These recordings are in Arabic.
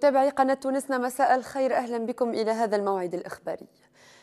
متابعي قناة تونسنا مساء الخير أهلا بكم إلى هذا الموعد الإخباري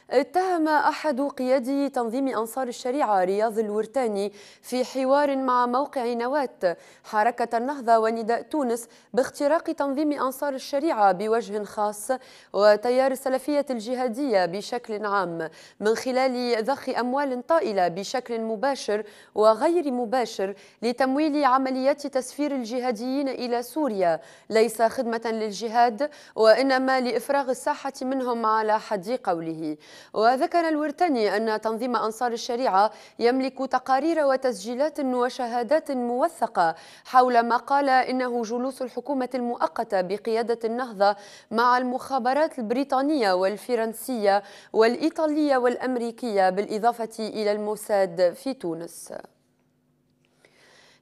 اتهم أحد قيادي تنظيم أنصار الشريعة رياض الورتاني في حوار مع موقع نواة حركة النهضة ونداء تونس باختراق تنظيم أنصار الشريعة بوجه خاص وتيار السلفية الجهادية بشكل عام من خلال ضخ أموال طائلة بشكل مباشر وغير مباشر لتمويل عمليات تسفير الجهاديين إلى سوريا ليس خدمة للجهاد وإنما لإفراغ الساحة منهم على حد قوله وذكر الورتني أن تنظيم أنصار الشريعة يملك تقارير وتسجيلات وشهادات موثقة حول ما قال إنه جلوس الحكومة المؤقتة بقيادة النهضة مع المخابرات البريطانية والفرنسية والإيطالية والأمريكية بالإضافة إلى الموساد في تونس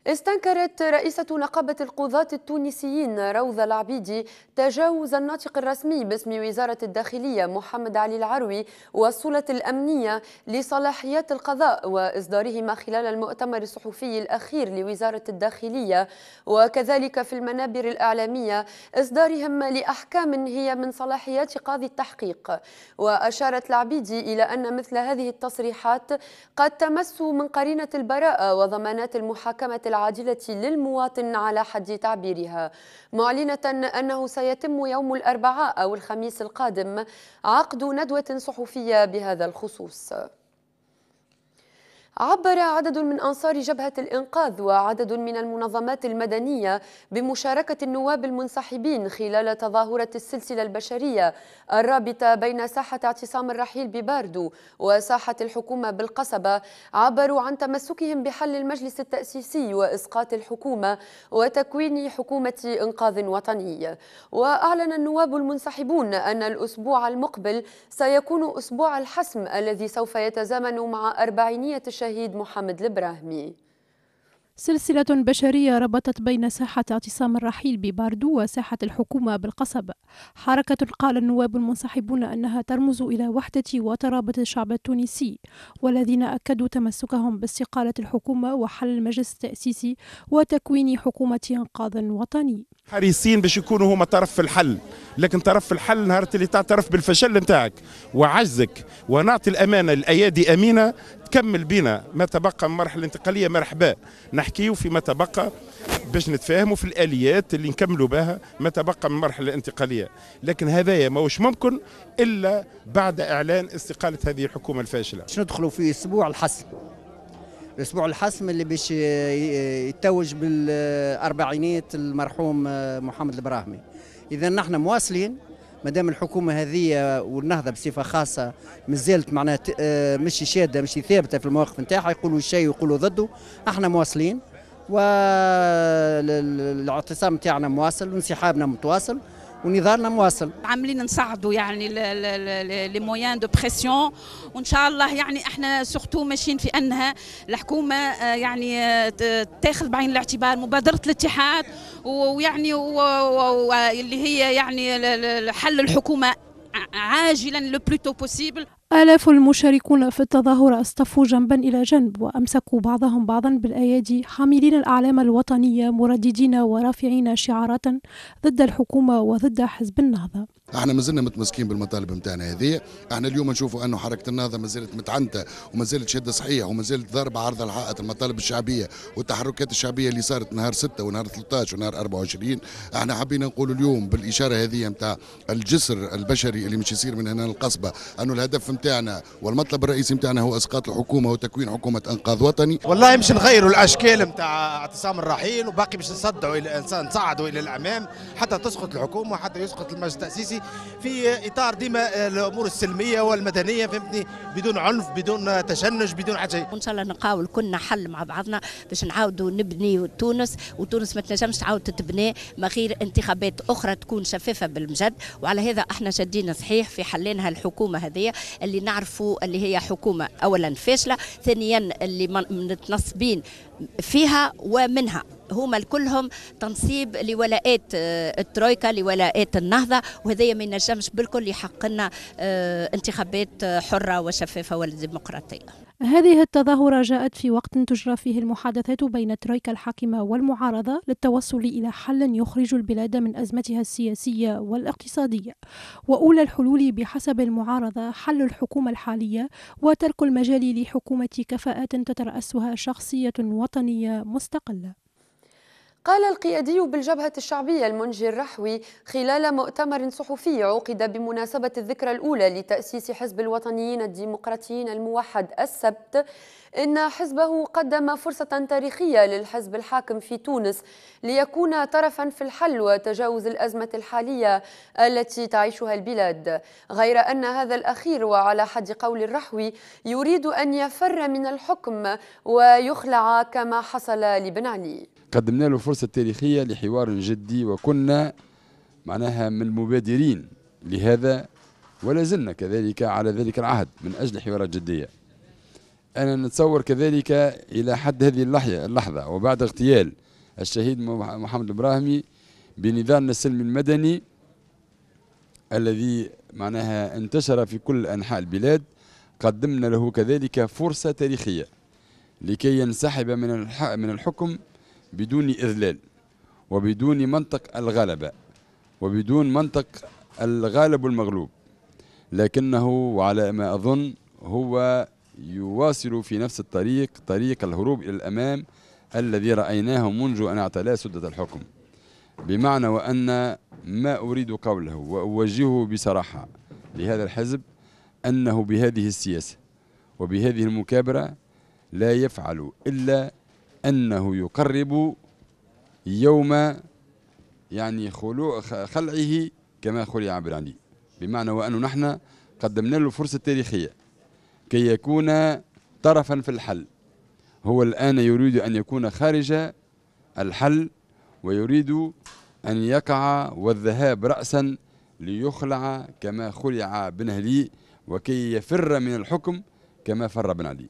استنكرت رئيسة نقابة القضاة التونسيين روضة العبيدي تجاوز الناطق الرسمي باسم وزارة الداخلية محمد علي العروي والصولة الأمنية لصلاحيات القضاء وإصدارهما خلال المؤتمر الصحفي الأخير لوزارة الداخلية وكذلك في المنابر الإعلامية إصدارهما لأحكام هي من صلاحيات قاضي التحقيق وأشارت العبيدي إلى أن مثل هذه التصريحات قد تمس من قرينة البراءة وضمانات المحاكمة العادلة للمواطن على حد تعبيرها معلنة أنه سيتم يوم الأربعاء أو الخميس القادم عقد ندوة صحفية بهذا الخصوص عبر عدد من أنصار جبهة الإنقاذ وعدد من المنظمات المدنية بمشاركة النواب المنسحبين خلال تظاهرة السلسلة البشرية الرابطة بين ساحة اعتصام الرحيل بباردو وساحة الحكومة بالقصبة عبروا عن تمسكهم بحل المجلس التأسيسي وإسقاط الحكومة وتكوين حكومة إنقاذ وطني وأعلن النواب المنسحبون أن الأسبوع المقبل سيكون أسبوع الحسم الذي سوف يتزامن مع أربعينية الشهر الشهيد محمد البراهمي سلسلة بشرية ربطت بين ساحة اعتصام الرحيل بباردو وساحة الحكومة بالقصب حركة قال النواب المنسحبون أنها ترمز إلى وحدة وترابط الشعب التونسي والذين أكدوا تمسكهم باستقالة الحكومة وحل المجلس التأسيسي وتكوين حكومة إنقاذ وطني حريصين باش يكونوا هما طرف في الحل لكن طرف في الحل نهار اللي تعترف بالفشل نتاعك وعجزك ونعطي الأمانة لأيادي أمينة تكمل بنا ما تبقى من مرحله انتقاليه مرحبا نحكيو فيما تبقى باش نتفاهموا في الاليات اللي نكملوا بها ما تبقى من المرحله الانتقاليه لكن هذايا ماهوش ممكن الا بعد اعلان استقاله هذه الحكومه الفاشله باش ندخلوا في اسبوع الحسم الاسبوع الحسم اللي باش يتوج بالاربعينات المرحوم محمد البراهمي اذا نحن مواصلين ما دام الحكومه هذه والنهضه بصفه خاصه مازالت معناها آه، مش شاده مش ثابته في المواقف نتاعها يقولوا شيء ويقولوا ضده احنا مواصلين والاعتصام نتاعنا مواصل وانسحابنا متواصل ونضالنا مواصل عاملين نصعدوا يعني لي مويان دو بريسيون وان شاء الله يعني احنا سورتو ماشيين في انها الحكومه آه، يعني آه، تاخذ بعين الاعتبار مبادره الاتحاد ويعني اللي هي يعني حل الحكومه عاجلا لو بلوتو بوسيبل آلاف المشاركون في التظاهرة اصطفوا جنبا إلى جنب وأمسكوا بعضهم بعضا بالأيادي حاملين الأعلام الوطنية مرددين ورافعين شعارات ضد الحكومة وضد حزب النهضة احنا مازلنا متمسكين بالمطالب نتاعنا هذه احنا اليوم نشوفوا انه حركه النهضه ما زالت متعنته وما زالت شاده صحيح وما زالت ضاربه عرض الحائط المطالب الشعبيه والتحركات الشعبيه اللي صارت نهار 6 ونهار 13 ونهار 24 احنا حبينا نقول اليوم بالاشاره هذه نتاع الجسر البشري اللي مش يصير من هنا القصبه انه الهدف نتاعنا والمطلب الرئيسي نتاعنا هو اسقاط الحكومه وتكوين حكومه انقاذ وطني والله مش نغيروا الاشكال نتاع اعتصام الرحيل وباقي مش نصدعوا الى نصعدوا الى الامام حتى تسقط الحكومه وحتى يسقط المجلس التاسيسي في اطار ديما الامور السلميه والمدنيه فهمتني بدون عنف بدون تشنج بدون حتى شيء وان شاء الله نقاول كنا حل مع بعضنا باش نعاودوا نبني تونس وتونس ما تنجمش تعاود تتبنى ما غير انتخابات اخرى تكون شفافه بالمجد وعلى هذا احنا شادين صحيح في حلينها الحكومه هذه اللي نعرفوا اللي هي حكومه اولا فاشله ثانيا اللي متنصبين فيها ومنها هما كلهم تنصيب لولاءات آه، الترويكا لولاءات النهضة وهذا ما ينجمش بالكل يحققنا آه، انتخابات آه، حرة وشفافة وديمقراطية هذه التظاهرة جاءت في وقت تجرى فيه المحادثات بين ترويكا الحاكمة والمعارضة للتوصل إلى حل يخرج البلاد من أزمتها السياسية والاقتصادية وأولى الحلول بحسب المعارضة حل الحكومة الحالية وترك المجال لحكومة كفاءات تترأسها شخصية وطنية مستقلة قال القيادي بالجبهة الشعبية المنجي الرحوي خلال مؤتمر صحفي عقد بمناسبة الذكرى الأولى لتأسيس حزب الوطنيين الديمقراطيين الموحد السبت إن حزبه قدم فرصة تاريخية للحزب الحاكم في تونس ليكون طرفا في الحل وتجاوز الأزمة الحالية التي تعيشها البلاد غير أن هذا الأخير وعلى حد قول الرحوي يريد أن يفر من الحكم ويخلع كما حصل لبن علي قدمنا له فرصة تاريخية لحوار جدي وكنا معناها من المبادرين لهذا ولا زلنا كذلك على ذلك العهد من أجل حوارات جدية أنا نتصور كذلك إلى حد هذه اللحظة وبعد اغتيال الشهيد محمد إبراهيمي بنظام السلمي المدني الذي معناها انتشر في كل أنحاء البلاد قدمنا له كذلك فرصة تاريخية لكي ينسحب من الحكم بدون إذلال وبدون منطق الغلبة وبدون منطق الغالب والمغلوب لكنه وعلى ما أظن هو يواصل في نفس الطريق طريق الهروب إلى الأمام الذي رأيناه منذ أن اعتلى سدة الحكم بمعنى وأن ما أريد قوله وأوجهه بصراحة لهذا الحزب أنه بهذه السياسة وبهذه المكابرة لا يفعل إلا أنه يقرب يوم يعني خلو خلعه كما خلع بالعلي بمعنى وأنه نحن قدمنا له فرصة تاريخية كي يكون طرفا في الحل هو الآن يريد أن يكون خارج الحل ويريد أن يقع والذهاب رأسا ليخلع كما خلع بن هلي وكي يفر من الحكم كما فر بن علي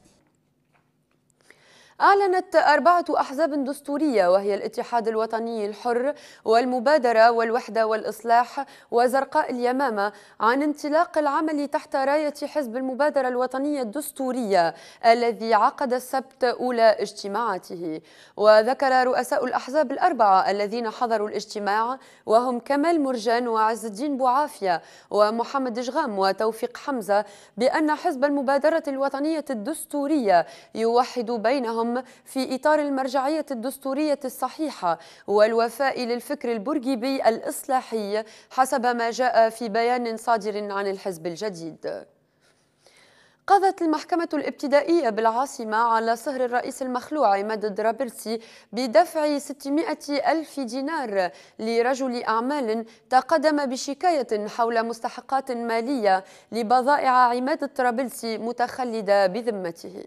أعلنت أربعة أحزاب دستورية وهي الاتحاد الوطني الحر والمبادرة والوحدة والإصلاح وزرقاء اليمامة عن انطلاق العمل تحت راية حزب المبادرة الوطنية الدستورية الذي عقد السبت أولى اجتماعاته وذكر رؤساء الأحزاب الأربعة الذين حضروا الاجتماع وهم كمال مرجان وعز الدين بوعافية ومحمد جغام وتوفيق حمزة بأن حزب المبادرة الوطنية الدستورية يوحد بينهم الأم في إطار المرجعية الدستورية الصحيحة والوفاء للفكر البرجيبي الإصلاحي حسب ما جاء في بيان صادر عن الحزب الجديد قضت المحكمة الابتدائية بالعاصمة على صهر الرئيس المخلوع عماد الدرابلسي بدفع 600 ألف دينار لرجل أعمال تقدم بشكاية حول مستحقات مالية لبضائع عماد الدرابلسي متخلدة بذمته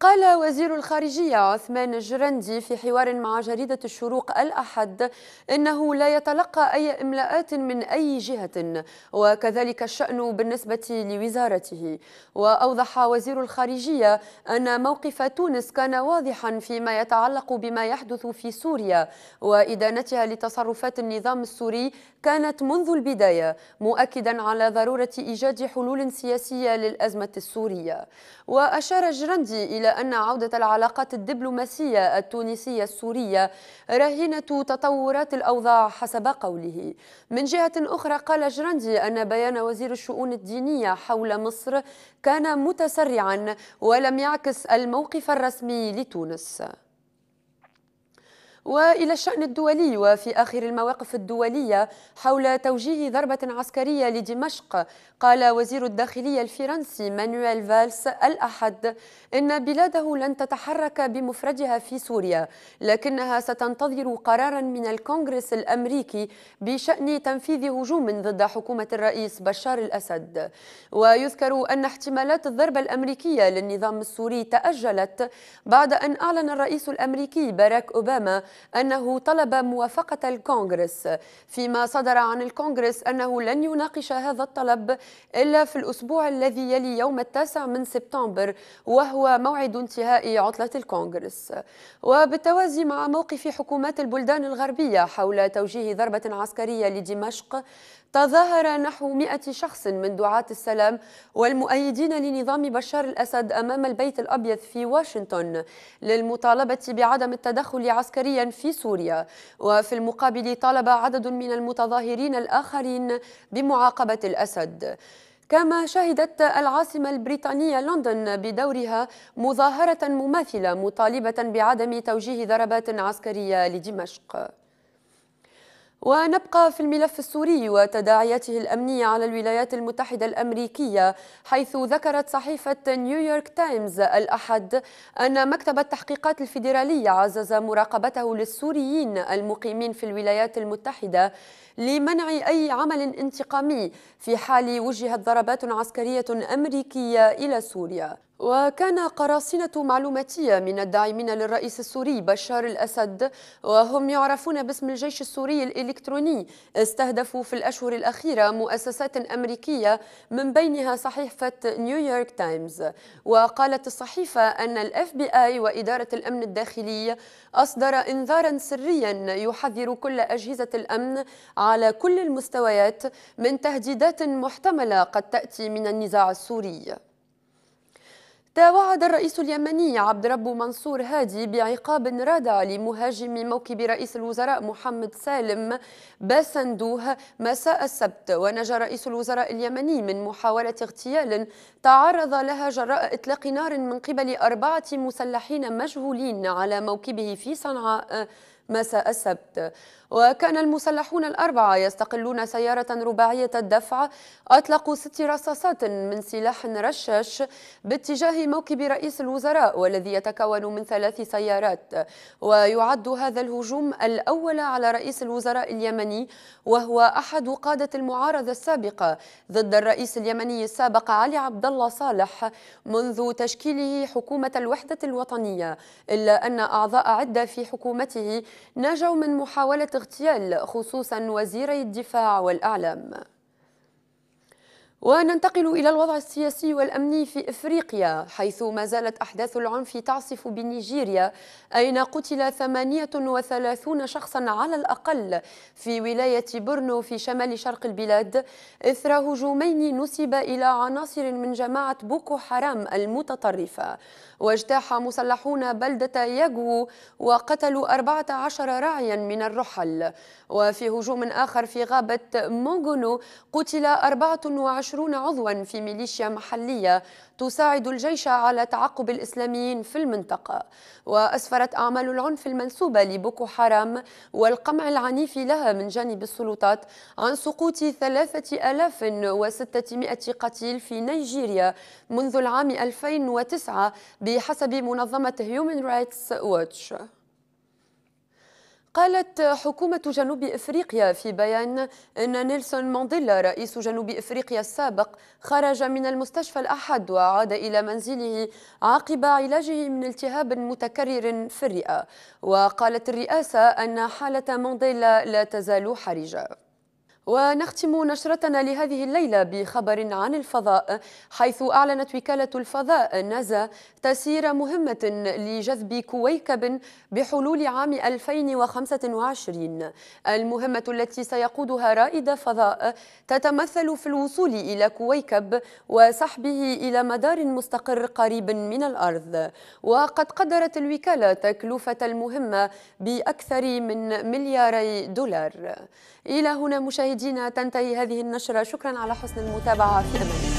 قال وزير الخارجية عثمان الجرندي في حوار مع جريدة الشروق الأحد إنه لا يتلقى أي إملاءات من أي جهة وكذلك الشأن بالنسبة لوزارته وأوضح وزير الخارجية أن موقف تونس كان واضحا فيما يتعلق بما يحدث في سوريا وإدانتها لتصرفات النظام السوري كانت منذ البداية مؤكدا على ضرورة إيجاد حلول سياسية للأزمة السورية وأشار الجرندي إلى أن عودة العلاقات الدبلوماسية التونسية السورية رهينة تطورات الأوضاع حسب قوله من جهة أخرى قال جراندي أن بيان وزير الشؤون الدينية حول مصر كان متسرعا ولم يعكس الموقف الرسمي لتونس والى الشان الدولي وفي اخر المواقف الدوليه حول توجيه ضربه عسكريه لدمشق قال وزير الداخليه الفرنسي مانويل فالس الاحد ان بلاده لن تتحرك بمفردها في سوريا لكنها ستنتظر قرارا من الكونغرس الامريكي بشان تنفيذ هجوم ضد حكومه الرئيس بشار الاسد ويذكر ان احتمالات الضربه الامريكيه للنظام السوري تاجلت بعد ان اعلن الرئيس الامريكي باراك اوباما أنه طلب موافقة الكونغرس فيما صدر عن الكونغرس أنه لن يناقش هذا الطلب إلا في الأسبوع الذي يلي يوم التاسع من سبتمبر وهو موعد انتهاء عطلة الكونغرس وبالتوازي مع موقف حكومات البلدان الغربية حول توجيه ضربة عسكرية لدمشق تظاهر نحو 100 شخص من دعاة السلام والمؤيدين لنظام بشار الأسد أمام البيت الأبيض في واشنطن للمطالبة بعدم التدخل عسكريا في سوريا وفي المقابل طالب عدد من المتظاهرين الآخرين بمعاقبة الأسد كما شهدت العاصمة البريطانية لندن بدورها مظاهرة مماثلة مطالبة بعدم توجيه ضربات عسكرية لدمشق ونبقى في الملف السوري وتداعياته الأمنية على الولايات المتحدة الأمريكية حيث ذكرت صحيفة نيويورك تايمز الأحد أن مكتب التحقيقات الفيدرالية عزز مراقبته للسوريين المقيمين في الولايات المتحدة لمنع أي عمل انتقامي في حال وجهت ضربات عسكرية أمريكية إلى سوريا وكان قراصنة معلوماتية من الداعمين للرئيس السوري بشار الأسد وهم يعرفون باسم الجيش السوري الإلكتروني استهدفوا في الأشهر الأخيرة مؤسسات أمريكية من بينها صحيفة نيويورك تايمز وقالت الصحيفة أن الاف بي آي وإدارة الأمن الداخلي أصدر إنذارا سريا يحذر كل أجهزة الأمن على كل المستويات من تهديدات محتملة قد تأتي من النزاع السوري توعد الرئيس اليمني عبد رب منصور هادي بعقاب رادع لمهاجم موكب رئيس الوزراء محمد سالم باسندوه مساء السبت ونجا رئيس الوزراء اليمني من محاولة اغتيال تعرض لها جراء إطلاق نار من قبل أربعة مسلحين مجهولين على موكبه في صنعاء مساء السبت وكان المسلحون الأربعة يستقلون سيارة رباعية الدفع أطلقوا ست رصاصات من سلاح رشاش باتجاه موكب رئيس الوزراء والذي يتكون من ثلاث سيارات ويعد هذا الهجوم الأول على رئيس الوزراء اليمني وهو أحد قادة المعارضة السابقة ضد الرئيس اليمني السابق علي عبد الله صالح منذ تشكيله حكومة الوحدة الوطنية إلا أن أعضاء عدة في حكومته نجوا من محاولة اغتيال خصوصا وزيري الدفاع والأعلام وننتقل إلى الوضع السياسي والأمني في إفريقيا حيث ما زالت أحداث العنف تعصف بنيجيريا أين قتل 38 شخصا على الأقل في ولاية بورنو في شمال شرق البلاد إثر هجومين نسب إلى عناصر من جماعة بوكو حرام المتطرفة واجتاح مسلحون بلدة ياغو وقتلوا 14 راعيا من الرحل وفي هجوم آخر في غابة مونغونو قتل 24 عشرون عضوا في ميليشيا محلية تساعد الجيش على تعقب الإسلاميين في المنطقة وأسفرت أعمال العنف المنسوبة لبوكو حرام والقمع العنيف لها من جانب السلطات عن سقوط ثلاثة ألاف وستمائة قتيل في نيجيريا منذ العام 2009 بحسب منظمة هيومن رايتس ووتش قالت حكومة جنوب إفريقيا في بيان أن نيلسون مانديلا رئيس جنوب إفريقيا السابق خرج من المستشفى الأحد وعاد إلى منزله عقب علاجه من التهاب متكرر في الرئة وقالت الرئاسة أن حالة مانديلا لا تزال حرجة ونختم نشرتنا لهذه الليلة بخبر عن الفضاء حيث أعلنت وكالة الفضاء نازا تسيير مهمة لجذب كويكب بحلول عام 2025 المهمة التي سيقودها رائد فضاء تتمثل في الوصول إلى كويكب وسحبه إلى مدار مستقر قريب من الأرض وقد قدرت الوكالة تكلفة المهمة بأكثر من ملياري دولار إلى هنا مشاهدين مشاهدينا تنتهي هذه النشرة شكرا على حسن المتابعة في أمان